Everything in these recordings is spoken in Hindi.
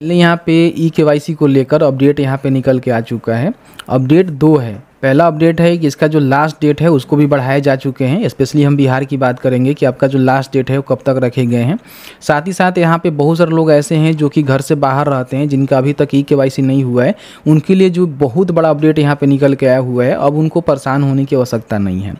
पहले यहाँ पे ई के वाई सी को लेकर अपडेट यहाँ पे निकल के आ चुका है अपडेट दो है पहला अपडेट है कि इसका जो लास्ट डेट है उसको भी बढ़ाए जा चुके हैं स्पेशली हम बिहार की बात करेंगे कि आपका जो लास्ट डेट है वो कब तक रखे गए हैं साथ ही साथ यहाँ पे बहुत सारे लोग ऐसे हैं जो कि घर से बाहर रहते हैं जिनका अभी तक ई e के नहीं हुआ है उनके लिए जो बहुत बड़ा अपडेट यहाँ पर निकल के आया हुआ है अब उनको परेशान होने की आवश्यकता नहीं है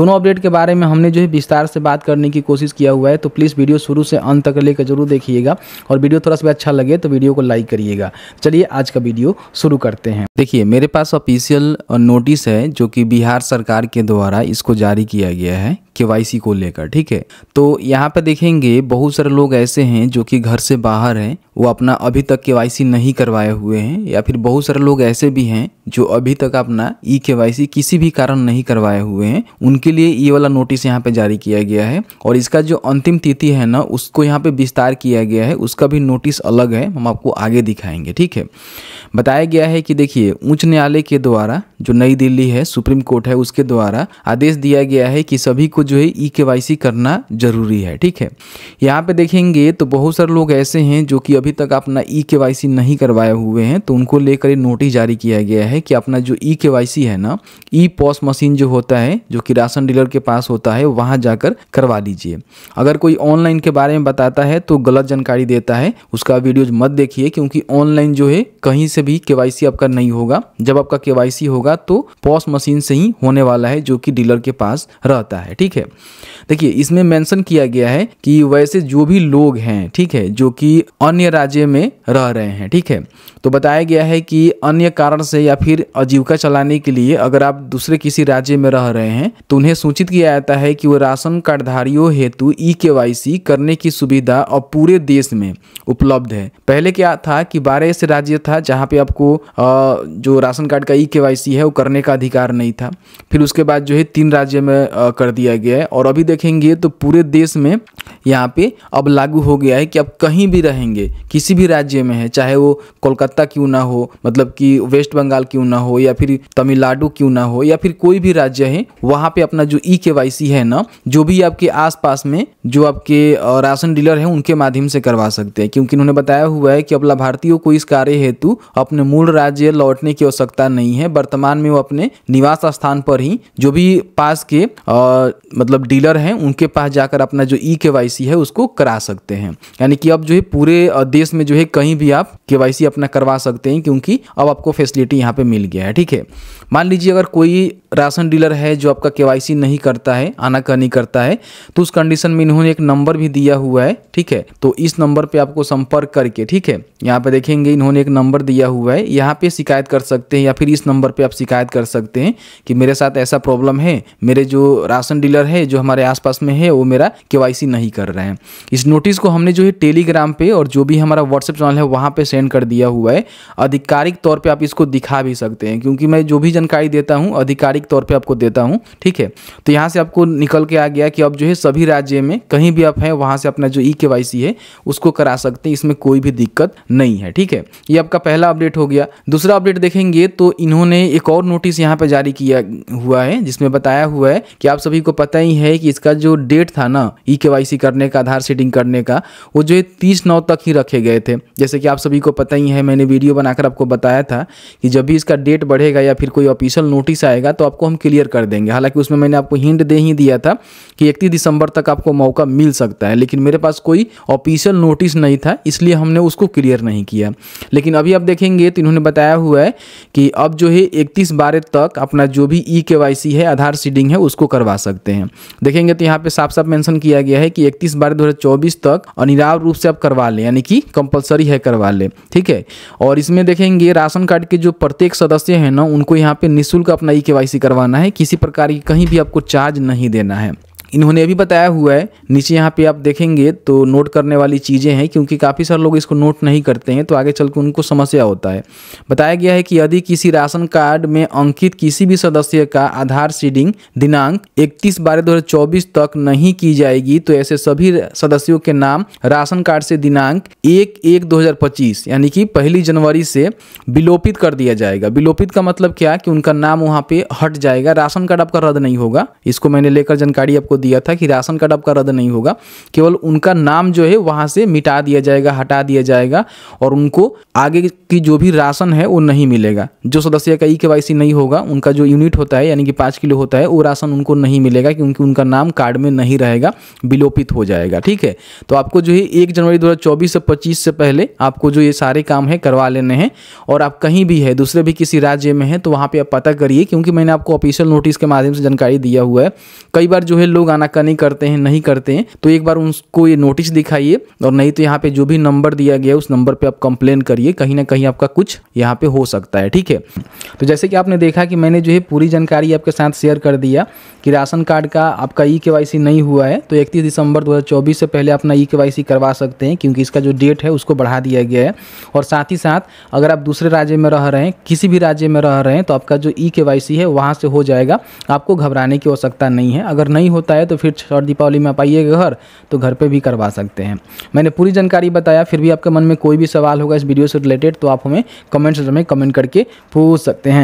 दोनों अपडेट के बारे में हमने जो है विस्तार से बात करने की कोशिश किया हुआ है तो प्लीज़ वीडियो शुरू से अंत तक लेकर जरूर देखिएगा और वीडियो थोड़ा सा अच्छा लगे तो वीडियो को लाइक करिएगा चलिए आज का वीडियो शुरू करते हैं देखिए मेरे पास ऑफिशियल नोट नोटिस है जो कि बिहार सरकार के द्वारा इसको जारी किया गया है के को लेकर ठीक है तो यहाँ पे देखेंगे बहुत सारे लोग ऐसे हैं जो कि घर से बाहर हैं वो अपना अभी तक के नहीं करवाए हुए हैं या फिर बहुत सारे लोग ऐसे भी हैं जो अभी तक अपना ई के किसी भी कारण नहीं करवाए हुए हैं उनके लिए ये वाला नोटिस यहाँ पे जारी किया गया है और इसका जो अंतिम तिथि है ना उसको यहाँ पे विस्तार किया गया है उसका भी नोटिस अलग है हम आपको आगे दिखाएंगे ठीक है बताया गया है कि देखिए उच्च न्यायालय के द्वारा जो नई दिल्ली है सुप्रीम कोर्ट है उसके द्वारा आदेश दिया गया है कि सभी को जो है ई e के करना ज़रूरी है ठीक है यहाँ पे देखेंगे तो बहुत सारे लोग ऐसे हैं जो कि अभी तक अपना ई e के नहीं करवाए हुए हैं तो उनको लेकर नोटिस जारी किया गया है कि अपना जो ई e के है ना ई पॉस मशीन जो होता है जो कि राशन डीलर के पास होता है वहाँ जाकर करवा लीजिए अगर कोई ऑनलाइन के बारे में बताता है तो गलत जानकारी देता है उसका वीडियो मत देखिए क्योंकि ऑनलाइन जो है कहीं से भी के आपका नहीं होगा जब आपका के होगा तो पॉस मशीन से ही होने वाला है जो कि डीलर के पास रहता है ठीक ठीक है देखिए इसमें मेंशन किया गया है कि वैसे जो भी लोग हैं ठीक है जो कि अन्य राज्य में रह रहे हैं ठीक है तो बताया गया है कि अन्य कारण से या फिर आजीविका चलाने के लिए अगर आप दूसरे किसी राज्य में रह रहे हैं तो उन्हें सूचित किया जाता है कि वो राशन कार्डधारियों हेतु ई के करने की सुविधा अब पूरे देश में उपलब्ध है पहले क्या था कि बारह ऐसे राज्य था जहाँ पे आपको जो राशन कार्ड का ई के है वो करने का अधिकार नहीं था फिर उसके बाद जो है तीन राज्य में कर दिया गया है और अभी देखेंगे तो पूरे देश में यहाँ पे अब लागू हो गया है कि अब कहीं भी रहेंगे किसी भी राज्य में है चाहे वो कोलकाता क्यों ना हो मतलब कि वेस्ट बंगाल क्यों ना हो या फिर तमिलनाडु क्यों ना हो या फिर कोई भी राज्य है वहाँ पे अपना जो ई e के है ना जो भी आपके आसपास में जो आपके राशन डीलर हैं उनके माध्यम से करवा सकते हैं क्योंकि उन्होंने बताया हुआ है कि अब लाभार्थियों को इस कार्य हेतु अपने मूल राज्य लौटने की आवश्यकता नहीं है वर्तमान में वो अपने निवास स्थान पर ही जो भी पास के मतलब डीलर हैं उनके पास जाकर अपना जो ई e के है उसको करा सकते हैं यानी कि अब जो है पूरे देश में जो है कहीं भी आप के अपना करवा सकते हैं क्योंकि अब आपको फैसिलिटी यहाँ पे मिल गया है ठीक है मान लीजिए अगर कोई राशन डीलर है जो आपका के नहीं करता है आना कहानी करता है तो उस कंडीशन में इन्होंने एक नंबर भी दिया हुआ है ठीक है तो इस नंबर पर आपको संपर्क करके ठीक है यहाँ पे देखेंगे इन्होंने एक नंबर दिया हुआ है यहाँ पे शिकायत कर सकते हैं या फिर इस नंबर पर आप शिकायत कर सकते हैं कि मेरे साथ ऐसा प्रॉब्लम है मेरे जो राशन डीलर हैकर है जो हमारे आसपास में है वो मेरा के नहीं कर रहे हैं इस नोटिस को हमने जो है टेलीग्राम पे और जो भी हमारा व्हाट्सएप चैनल है वहाँ पे सेंड कर दिया हुआ है आधिकारिक तौर पे आप इसको दिखा भी सकते हैं क्योंकि मैं जो भी जानकारी देता हूँ आधिकारिक तौर पर आपको देता हूँ ठीक है तो यहाँ से आपको निकल के आ गया कि अब जो है सभी राज्य में कहीं भी आप हैं वहाँ से अपना जो ई के है उसको करा सकते हैं इसमें कोई भी दिक्कत नहीं है ठीक है ये आपका पहला अपडेट हो गया दूसरा अपडेट देखेंगे तो इन्होंने एक और नोटिस यहाँ पर जारी किया हुआ है जिसमें बताया हुआ है कि आप सभी को पता पता ही है कि इसका जो डेट था ना ई e के करने का आधार सेटिंग करने का वो जो है तीस नौ तक ही रखे गए थे जैसे कि आप सभी को पता ही है मैंने वीडियो बनाकर आपको बताया था कि जब भी इसका डेट बढ़ेगा या फिर कोई ऑफिशियल नोटिस आएगा तो आपको हम क्लियर कर देंगे हालांकि उसमें मैंने आपको हिंट दे ही दिया था कि इकतीस दिसंबर तक आपको मौका मिल सकता है लेकिन मेरे पास कोई ऑफिशियल नोटिस नहीं था इसलिए हमने उसको क्लियर नहीं किया लेकिन अभी आप देखेंगे तो इन्होंने बताया हुआ है कि अब जो है इकतीस बारह तक अपना जो भी ई e के है आधार सीडिंग है उसको करवा सकते हैं हैं देखेंगे तो यहाँ पे साफ साफ मेंशन किया गया है कि 31 बारह दो तक अनिवार्य रूप से आप करवा लें यानी कि कंपलसरी है करवा लें ठीक है और इसमें देखेंगे राशन कार्ड के जो प्रत्येक सदस्य हैं ना उनको यहाँ पे निःशुल्क अपना ई करवाना है किसी प्रकार की कहीं भी आपको चार्ज नहीं देना है इन्होंने भी बताया हुआ है नीचे यहाँ पे आप देखेंगे तो नोट करने वाली चीज़ें हैं क्योंकि काफ़ी सारे लोग इसको नोट नहीं करते हैं तो आगे चल के उनको समस्या होता है बताया गया है कि यदि किसी राशन कार्ड में अंकित किसी भी सदस्य का आधार सीडिंग दिनांक इकतीस बारह दो तक नहीं की जाएगी तो ऐसे सभी सदस्यों के नाम राशन कार्ड से दिनांक एक एक दो यानी कि पहली जनवरी से विलोपित कर दिया जाएगा विलोपित का मतलब क्या कि उनका नाम वहाँ पे हट जाएगा राशन कार्ड आपका रद्द नहीं होगा इसको मैंने लेकर जानकारी आपको दिया था कि राशन कार्ड आपका रद्द नहीं होगा केवल उनका नाम जो है वहाँ से मिटा दिया जाएगा हटा दिया जाएगा और उनको आगे की जो भी राशन है वो नहीं मिलेगा जो सदस्य का ई के नहीं होगा उनका जो यूनिट होता है यानी कि पाँच किलो होता है वो राशन उनको नहीं मिलेगा क्योंकि उनका नाम कार्ड में नहीं रहेगा विलोपित हो जाएगा ठीक है तो आपको जो है एक जनवरी दो से पच्चीस से पहले आपको जो ये सारे काम है करवा लेने हैं और आप कहीं भी है दूसरे भी किसी राज्य में है तो वहाँ पर आप पता करिए क्योंकि मैंने आपको ऑफिशियल नोटिस के माध्यम से जानकारी दिया हुआ है कई बार जो है लोग लोग नहीं करते हैं नहीं करते हैं तो एक बार उनको ये नोटिस दिखाइए और नहीं तो यहाँ पे जो भी नंबर दिया गया उस नंबर पे आप कंप्लेन करिए कहीं ना कहीं आपका कुछ यहाँ पे हो सकता है ठीक है तो जैसे कि आपने देखा कि मैंने जो है पूरी जानकारी आपके साथ शेयर कर दिया कि राशन कार्ड का आपका ई के नहीं हुआ है तो इकतीस दिसंबर दो से पहले अपना ई के करवा सकते हैं क्योंकि इसका जो डेट है उसको बढ़ा दिया गया है और साथ ही साथ अगर आप दूसरे राज्य में रह रहे हैं किसी भी राज्य में रह रहे हैं तो आपका जो ई के है वहाँ से हो जाएगा आपको घबराने की आवश्यकता नहीं है अगर नहीं होता होता है तो फिर शॉर्ट दीपावली में आप आइएगा घर तो घर पर भी करवा सकते हैं मैंने पूरी जानकारी बताया फिर भी आपके मन में कोई भी सवाल होगा इस वीडियो से रिलेटेड तो आप हमें कमेंट्स में कमेंट करके पूछ सकते हैं